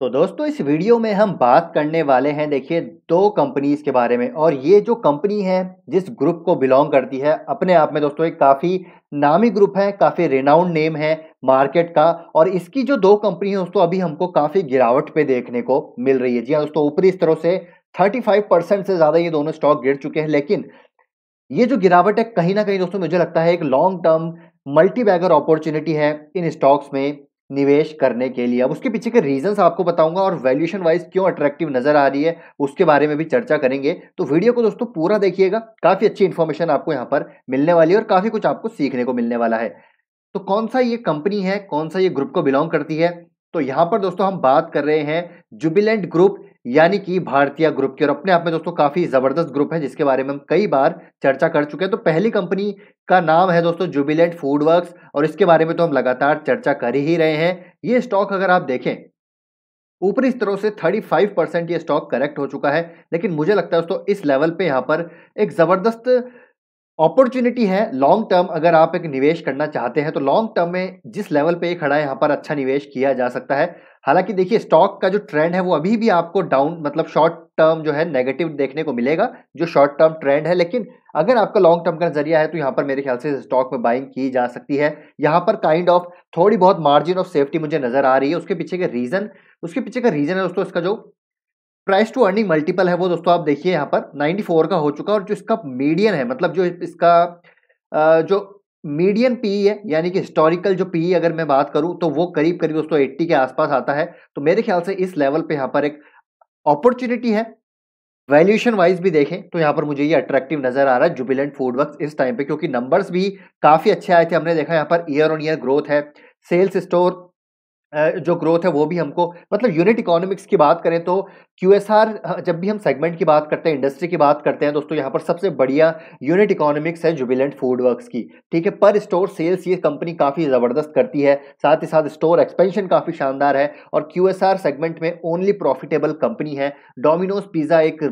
तो दोस्तों इस वीडियो में हम बात करने वाले हैं देखिए दो कंपनीज के बारे में और ये जो कंपनी है जिस ग्रुप को बिलोंग करती है अपने आप में दोस्तों एक काफ़ी नामी ग्रुप है काफ़ी रेनाउंड नेम है मार्केट का और इसकी जो दो कंपनी है दोस्तों अभी हमको काफ़ी गिरावट पे देखने को मिल रही है जी हाँ दोस्तों ऊपरी स्तरों से थर्टी परसेंट से ज़्यादा ये दोनों स्टॉक गिर चुके हैं लेकिन ये जो गिरावट है कहीं ना कहीं दोस्तों मुझे लगता है एक long term multi bagger opportunity है इन स्टॉक्स में निवेश करने के लिए अब उसके पीछे के रीजंस आपको बताऊंगा और वैल्यूएशन वाइज क्यों अट्रैक्टिव नजर आ रही है उसके बारे में भी चर्चा करेंगे तो वीडियो को दोस्तों पूरा देखिएगा काफी अच्छी इन्फॉर्मेशन आपको यहाँ पर मिलने वाली है और काफी कुछ आपको सीखने को मिलने वाला है तो कौन सा ये कंपनी है कौन सा ये ग्रुप को बिलोंग करती है तो यहाँ पर दोस्तों हम बात कर रहे हैं जुबिलेंट ग्रुप यानी कि भारतीय ग्रुप की और अपने आप में दोस्तों काफी जबरदस्त ग्रुप है जिसके बारे में हम कई बार चर्चा कर चुके हैं तो पहली कंपनी का नाम है दोस्तों जुबिलेंट फूड वर्क और इसके बारे में तो हम लगातार चर्चा कर ही रहे हैं ये स्टॉक अगर आप देखें ऊपरी स्तरों से 35 परसेंट ये स्टॉक करेक्ट हो चुका है लेकिन मुझे लगता है दोस्तों इस लेवल पे यहाँ पर एक ज़बरदस्त अपॉर्चुनिटी है लॉन्ग टर्म अगर आप एक निवेश करना चाहते हैं तो लॉन्ग टर्म में जिस लेवल पे ये खड़ा है यहाँ पर अच्छा निवेश किया जा सकता है हालांकि देखिए स्टॉक का जो ट्रेंड है वो अभी भी आपको डाउन मतलब शॉर्ट टर्म जो है नेगेटिव देखने को मिलेगा जो शॉर्ट टर्म ट्रेंड है लेकिन अगर आपका लॉन्ग टर्म का जरिया है तो यहाँ पर मेरे ख्याल से स्टॉक में बाइंग की जा सकती है यहाँ पर काइंड ऑफ थोड़ी बहुत मार्जिन ऑफ सेफ्टी मुझे नजर आ रही है उसके पीछे का रीजन उसके पीछे का रीजन है दोस्तों इसका जो प्राइस टू अर्निंग मल्टीपल है वो दोस्तों आप देखिए यहाँ पर 94 का हो चुका और जो इसका मीडियन है मतलब जो इसका जो मीडियन पी है यानी कि हिस्टोरिकल जो पी अगर मैं बात करूँ तो वो करीब करीब दोस्तों 80 के आसपास आता है तो मेरे ख्याल से इस लेवल पे यहाँ पर एक अपॉर्चुनिटी है वैल्यूएशन वाइज भी देखें तो यहाँ पर मुझे ये अट्रैक्टिव नजर आ रहा है जुबिलेंट फूड वर्क इस टाइम पे क्योंकि नंबर्स भी काफी अच्छे आए थे हमने देखा यहाँ पर ईयर ऑन ईयर ग्रोथ है सेल्स स्टोर जो ग्रोथ है वो भी हमको मतलब यूनिट इकोनॉमिक्स की बात करें तो क्यू जब भी हम सेगमेंट की बात करते हैं इंडस्ट्री की बात करते हैं दोस्तों यहाँ पर सबसे बढ़िया यूनिट इकोनॉमिक्स है जुबिलेंट फूड वर्क्स की ठीक है पर स्टोर सेल्स ये कंपनी काफ़ी ज़बरदस्त करती है साथ ही साथ स्टोर एक्सपेंशन काफ़ी शानदार है और क्यू सेगमेंट में ओनली प्रॉफिटेबल कंपनी है डोमिनोज पिज़्ज़ा एक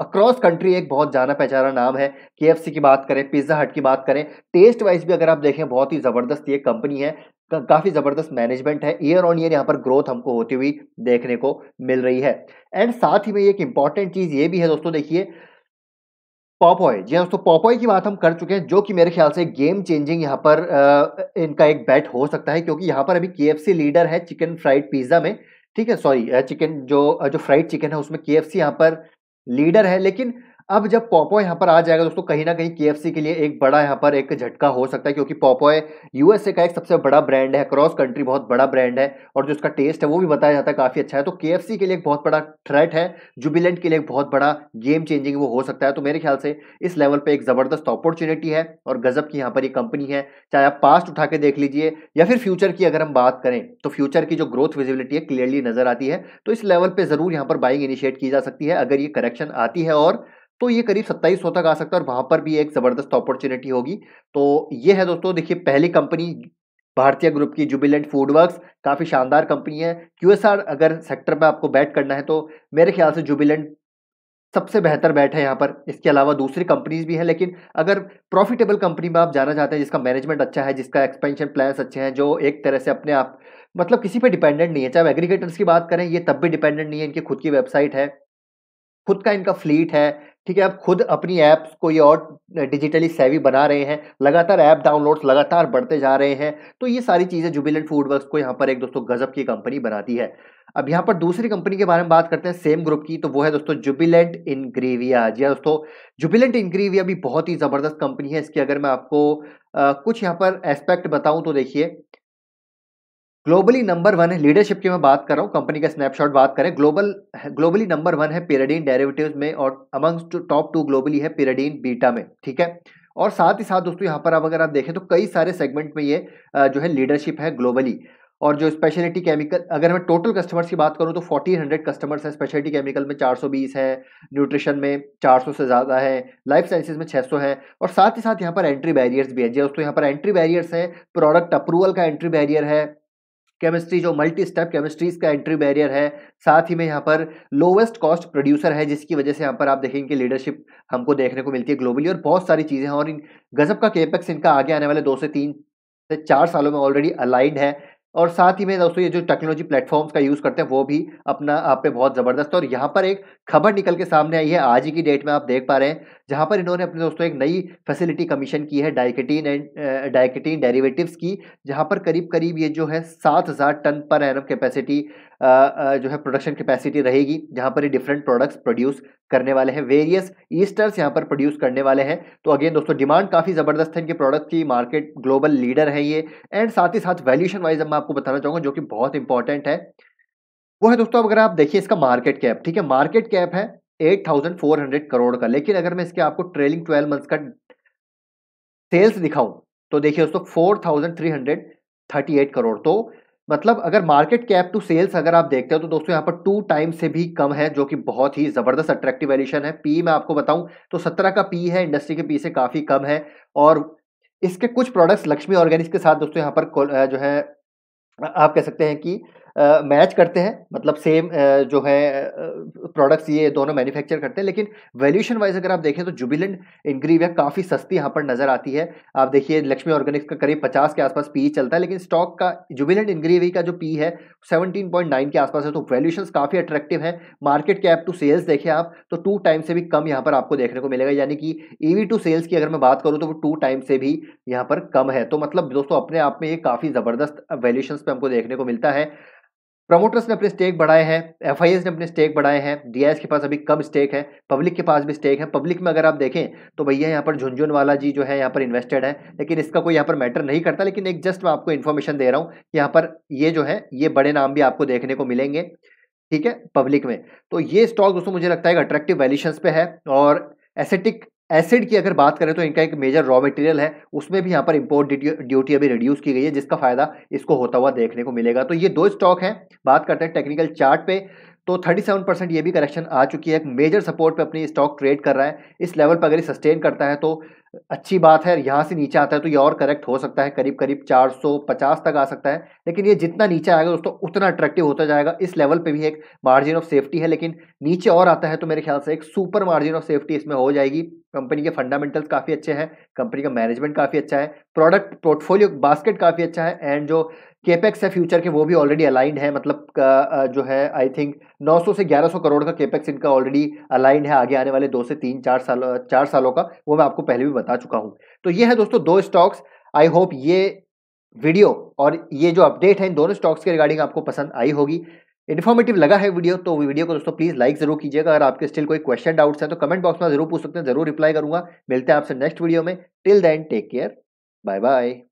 अक्रॉस कंट्री एक बहुत जाना पहचाना नाम है के की बात करें पिज्ज़ा हट की बात करें टेस्ट वाइज भी अगर आप देखें बहुत ही ज़बरदस्त ये कंपनी है काफ़ी ज़बरदस्त मैनेजमेंट है ईयर ऑन ईयर यहाँ पर ग्रोथ हमको होती हुई देखने को मिल रही है एंड साथ ही में एक इंपॉर्टेंट चीज़ ये भी है दोस्तों देखिए पॉपॉय जी हाँ दोस्तों पॉपॉय की बात हम कर चुके हैं जो कि मेरे ख्याल से गेम चेंजिंग यहाँ पर आ, इनका एक बैट हो सकता है क्योंकि यहाँ पर अभी के लीडर है चिकन फ्राइड पिज़्ज़ा में ठीक है सॉरी चिकन जो जो फ्राइड चिकन है उसमें के एफ यहाँ पर लीडर है लेकिन अब जब पॉपो यहाँ पर आ जाएगा दोस्तों कहीं ना कहीं के के लिए एक बड़ा यहाँ पर एक झटका हो सकता है क्योंकि पॉपोय यूएसए का एक सबसे बड़ा ब्रांड है क्रॉस कंट्री बहुत बड़ा ब्रांड है और जो उसका टेस्ट है वो भी बताया जाता है काफ़ी अच्छा है तो के के लिए एक बहुत बड़ा थ्रेट है जुबिलेंट के लिए एक बहुत बड़ा गेम चेंजिंग वो हो सकता है तो मेरे ख्याल से इस लेवल पर एक ज़बरदस्त अपॉर्चुनिटी है और गज़ब की यहाँ पर ये कंपनी है चाहे आप पास्ट उठा के देख लीजिए या फिर फ्यूचर की अगर हम बात करें तो फ्यूचर की जो ग्रोथ विजिबिलिटी है क्लियरली नज़र आती है तो इस लेवल पर ज़रूर यहाँ पर बाइंग इनिशिएट की जा सकती है अगर ये करेक्शन आती है और तो ये करीब 2700 तक आ सकता है और वहाँ पर भी एक ज़बरदस्त अपॉर्चुनिटी होगी तो ये है दोस्तों देखिए पहली कंपनी भारतीय ग्रुप की जुबिलेंट फूड काफ़ी शानदार कंपनी है क्यूएसआर अगर सेक्टर में आपको बैट करना है तो मेरे ख्याल से जुबिलेंट सबसे बेहतर बैट है यहाँ पर इसके अलावा दूसरी कंपनीज भी हैं लेकिन अगर प्रॉफिटेबल कंपनी में आप जाना चाहते हैं जिसका मैनेजमेंट अच्छा है जिसका एक्सपेंशन प्लान्स अच्छे हैं जो एक तरह से अपने आप मतलब किसी पे डिपेंडेंट नहीं है चाहे एग्रीगेटर्स की बात करें ये तब भी डिपेंडेंट नहीं है इनकी खुद की वेबसाइट है खुद का इनका फ्लीट है ठीक है आप खुद अपनी ऐप्स को ये और डिजिटली सेवी बना रहे हैं लगातार ऐप डाउनलोड्स लगातार बढ़ते जा रहे हैं तो ये सारी चीज़ें जुबिलेंट फूड वर्क को यहाँ पर एक दोस्तों गजब की कंपनी बनाती है अब यहाँ पर दूसरी कंपनी के बारे में बात करते हैं सेम ग्रुप की तो वो है दोस्तों जुबिलेंट इनग्रीविया जी हाँ दोस्तों जुबिलेंट इनग्रीविया भी बहुत ही ज़बरदस्त कंपनी है इसकी अगर मैं आपको आ, कुछ यहाँ पर एस्पेक्ट बताऊँ तो देखिए ग्लोबली नंबर वन है लीडरशिप की मैं बात कर रहा हूँ कंपनी का स्नैपशॉट बात करें ग्लोबल ग्लोबली नंबर वन है पेराडीन डेरिवेटिव्स में और टू टॉप टू ग्लोबली है पेराडीन बीटा में ठीक है और साथ ही साथ दोस्तों यहाँ पर अब अगर आप देखें तो कई सारे सेगमेंट में ये जो है लीडरशिप है ग्लोबली और जो स्पेशलिटी केमिकल अगर मैं टोटल कस्टमर्स की बात करूँ तो 1400 कस्टमर्स हैं स्पेशलिटी केमिकल में 420 है न्यूट्रिशन में 400 से ज़्यादा है लाइफ साइंसेज में 600 है और साथ ही साथ यहाँ पर एंट्री बैरियर्स भी है जी दोस्तों यहाँ पर एंट्री बैरियर्स हैं प्रोडक्ट अप्रूवल का एंट्री बैरियर है केमिस्ट्री जो मल्टी स्टेप केमिस्ट्रीज का एंट्री बैरियर है साथ ही में यहाँ पर लोवेस्ट कॉस्ट प्रोड्यूसर है जिसकी वजह से यहाँ पर आप देखेंगे लीडरशिप हमको देखने को मिलती है ग्लोबली और बहुत सारी चीज़ें हैं और इन गजब का केपेक्स इनका आगे आने वाले दो से तीन से चार सालों में ऑलरेडी अलाइंड है और साथ ही में दोस्तों ये जो टेक्नोलॉजी प्लेटफॉर्म्स का यूज़ करते हैं वो भी अपना आप पे बहुत ज़बरदस्त और यहाँ पर एक खबर निकल के सामने आई है आज ही की डेट में आप देख पा रहे हैं जहाँ पर इन्होंने अपने दोस्तों एक नई फैसिलिटी कमीशन की है डाइकेटीन एंड डाइकेटीन डेरिवेटिव्स की जहाँ पर करीब करीब ये जो है सात हज़ार ton per annum capacity uh, uh, जो है प्रोडक्शन कैपेसिटी रहेगी जहाँ पर ये डिफरेंट प्रोडक्ट्स प्रोड्यूस करने वाले हैं वेरियस ईस्टर्स यहाँ पर प्रोड्यूस करने वाले हैं तो अगेन दोस्तों डिमांड काफ़ी ज़बरदस्त है इनके प्रोडक्ट की मार्केट ग्लोबल लीडर है ये एंड साथ ही साथ वैल्यूशन वाइज मैं आपको बताना चाहूँगा जो कि बहुत इंपॉर्टेंट है वो है दोस्तों अगर आप देखिए इसका मार्केट कैप ठीक है मार्केट कैप है 8,400 करोड़ का लेकिन अगर मैं इसके आपको ट्रेलिंग 12 मंथ्स का सेल्स दिखाऊं तो देखिए दोस्तों 4338 करोड़ तो मतलब अगर मार्केट कैप टू सेल्स अगर आप देखते हो तो दोस्तों यहाँ पर टू टाइम से भी कम है जो कि बहुत ही ज़बरदस्त अट्रैक्टिव वैल्यूशन है पी मैं आपको बताऊं तो सत्रह का पी है इंडस्ट्री के पी से काफ़ी कम है और इसके कुछ प्रोडक्ट्स लक्ष्मी ऑर्गेनिक्स के साथ दोस्तों यहाँ पर जो है आप कह सकते हैं कि मैच करते हैं मतलब सेम जो है प्रोडक्ट्स ये दोनों मैन्युफैक्चर करते हैं लेकिन वैल्यूशन वाइज अगर आप देखें तो जुबिलेंट इंग्रीविया काफ़ी सस्ती यहाँ पर नज़र आती है आप देखिए लक्ष्मी ऑर्गेनिक्स का करीब पचास के आसपास पी e चलता है लेकिन स्टॉक का जुबिलेंट इंग्रीवी का जो पी e है सेवनटीन पॉइंट नाइन के आसपास है तो वैल्यूशन काफ़ी अट्रैक्टिव है मार्केट कैप टू सेल्स देखें आप तो टू टाइम से भी कम यहाँ पर आपको देखने को मिलेगा यानी कि ई टू सेल्स की अगर मैं बात करूँ तो वो टू टाइम से भी यहाँ पर कम है तो मतलब दोस्तों अपने आप में ये काफ़ी ज़बरदस्त वैल्यूशन पर हमको देखने को मिलता है प्रमोटर्स ने अपने स्टेक बढ़ाए हैं एफ ने अपने स्टेक बढ़ाए हैं डी के पास अभी कम स्टेक है पब्लिक के पास भी स्टेक है पब्लिक में अगर आप देखें तो भैया यहाँ पर झुंझुन वाला जी जो है यहाँ पर इन्वेस्टेड है लेकिन इसका कोई यहाँ पर मैटर नहीं करता लेकिन एक जस्ट मैं आपको इन्फॉर्मेशन दे रहा हूँ यहाँ पर ये जो है ये बड़े नाम भी आपको देखने को मिलेंगे ठीक है पब्लिक में तो ये स्टॉक दोस्तों मुझे लगता है अट्रैक्टिव वैल्यूशन पे है और एसेटिक एसिड की अगर बात करें तो इनका एक मेजर रॉ मटेरियल है उसमें भी यहाँ पर इंपोर्ट ड्यूटी अभी रिड्यूस की गई है जिसका फायदा इसको होता हुआ देखने को मिलेगा तो ये दो स्टॉक हैं बात करते हैं टेक्निकल चार्ट पे तो 37 परसेंट ये भी करेक्शन आ चुकी है एक मेजर सपोर्ट पे अपनी स्टॉक ट्रेड कर रहा है इस लेवल पर अगर सस्टेन करता है तो अच्छी बात है यहाँ से नीचे आता है तो ये और करेक्ट हो सकता है करीब करीब 450 तक आ सकता है लेकिन ये जितना नीचे आएगा दोस्तों उतना अट्रैक्टिव होता जाएगा इस लेवल पे भी एक मार्जिन ऑफ सेफ्टी है लेकिन नीचे और आता है तो मेरे ख्याल से एक सुपर मार्जिन ऑफ सेफ्टी इसमें हो जाएगी कंपनी के फंडामेंटल्स काफ़ी अच्छे हैं कंपनी का मैनेजमेंट काफ़ी अच्छा है प्रोडक्ट पोर्टफोलियो बास्केट काफ़ी अच्छा है एंड जो केपेक्स है फ्यूचर के वो भी ऑलरेडी अलाइंड है मतलब जो है आई थिंक 900 से 1100 करोड़ का केपेक्स इनका ऑलरेडी अलाइंड है आगे आने वाले दो से तीन चार साल चार सालों का वो मैं आपको पहले भी बता चुका हूं तो ये है दोस्तों दो स्टॉक्स आई होप ये वीडियो और ये जो अपडेट है इन दोनों स्टॉक्स के रिगार्डिंग आपको पसंद आई होगी इन्फॉर्मेटिव लगा है वीडियो तो वीडियो को दोस्तों प्लीज़ लाइक जरूर कीजिएगा अगर आपके स्टिल कोई क्वेश्चन डाउट्स हैं तो कमेंट बॉक्स में जरूर पूछ सकते हैं जरूर रिप्लाई करूंगा मिलते हैं आपसे नेक्स्ट वीडियो में till then take care bye bye